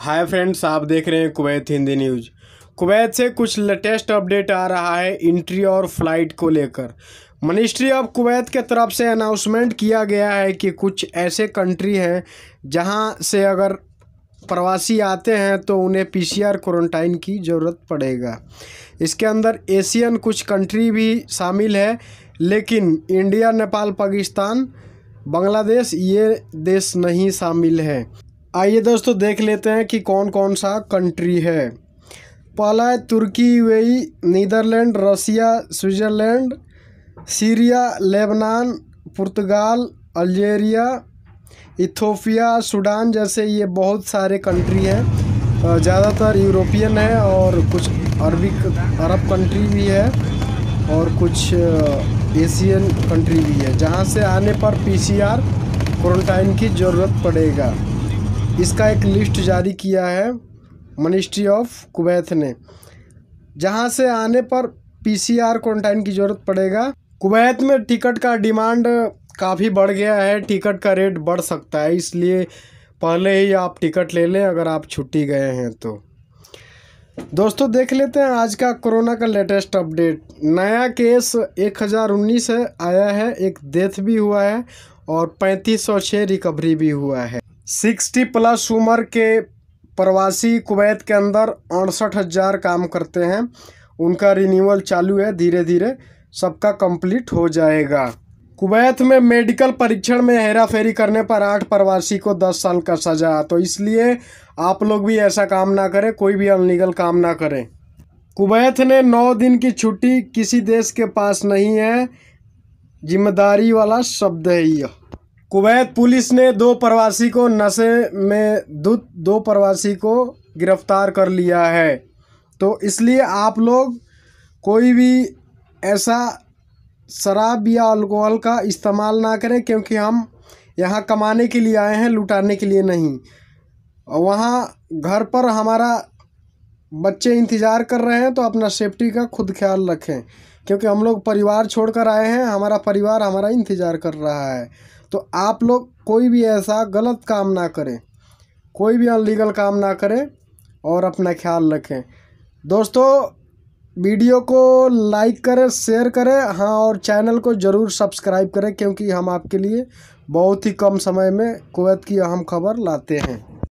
hi friends आप देख रहे हैं कुवैत हिंदी न्यूज़ कुवैत से कुछ लेटेस्ट अपडेट आ रहा है इंट्री और फ्लाइट को लेकर मिनिस्ट्री ऑफ कुवैत के तरफ से अनाउंसमेंट किया गया है कि कुछ ऐसे कंट्री हैं जहां से अगर प्रवासी आते हैं तो उन्हें पीसीआर क्वारंटाइन की ज़रूरत पड़ेगा इसके अंदर एशियन कुछ कंट्री भी शामिल है लेकिन इंडिया नेपाल पाकिस्तान बांग्लादेश ये देश नहीं शामिल है आइए दोस्तों देख लेते हैं कि कौन कौन सा कंट्री है पहला है तुर्की यू Netherland Russia Switzerland Syria Lebanon पुर्तगाल अल्जेरिया इथोपिया सूडान जैसे ये बहुत सारे कंट्री हैं ज़्यादातर यूरोपियन है और कुछ अरबिक अरब कंट्री भी है और कुछ एशियन कंट्री भी है जहाँ से आने पर पीसीआर क्वारंटाइन की ज़रूरत पड़ेगा इसका एक लिस्ट जारी किया है मिनिस्ट्री ऑफ कुवैत ने जहां से आने पर पीसीआर क्वारंटाइन की ज़रूरत पड़ेगा कुवैत में टिकट का डिमांड काफ़ी बढ़ गया है टिकट का रेट बढ़ सकता है इसलिए पहले ही आप टिकट ले लें अगर आप छुट्टी गए हैं तो दोस्तों देख लेते हैं आज का कोरोना का लेटेस्ट अपडेट नया केस 1019 है आया है एक डेथ भी हुआ है और पैंतीस सौ छः रिकवरी भी हुआ है सिक्सटी प्लस उम्र के प्रवासी कुवैत के अंदर अड़सठ हज़ार काम करते हैं उनका रिन्यूअल चालू है धीरे धीरे सबका कंप्लीट हो जाएगा कुवैत में मेडिकल परीक्षण में हेरा फेरी करने पर आठ प्रवासी को दस साल का सजा तो इसलिए आप लोग भी ऐसा काम ना करें कोई भी अनलीगल काम ना करें कुवैत ने नौ दिन की छुट्टी किसी देश के पास नहीं है जिम्मेदारी वाला शब्द है यह कुवैत पुलिस ने दो प्रवासी को नशे में दूध दो प्रवासी को गिरफ्तार कर लिया है तो इसलिए आप लोग कोई भी ऐसा शराब या अल्कोहल का इस्तेमाल ना करें क्योंकि हम यहाँ कमाने के लिए आए हैं लुटाने के लिए नहीं वहाँ घर पर हमारा बच्चे इंतज़ार कर रहे हैं तो अपना सेफ्टी का खुद ख्याल रखें क्योंकि हम लोग परिवार छोड़कर आए हैं हमारा परिवार हमारा इंतज़ार कर रहा है तो आप लोग कोई भी ऐसा गलत काम ना करें कोई भी अनलीगल काम ना करें और अपना ख्याल रखें दोस्तों वीडियो को लाइक करें शेयर करें हाँ और चैनल को ज़रूर सब्सक्राइब करें क्योंकि हम आपके लिए बहुत ही कम समय में कुवैत की अहम खबर लाते हैं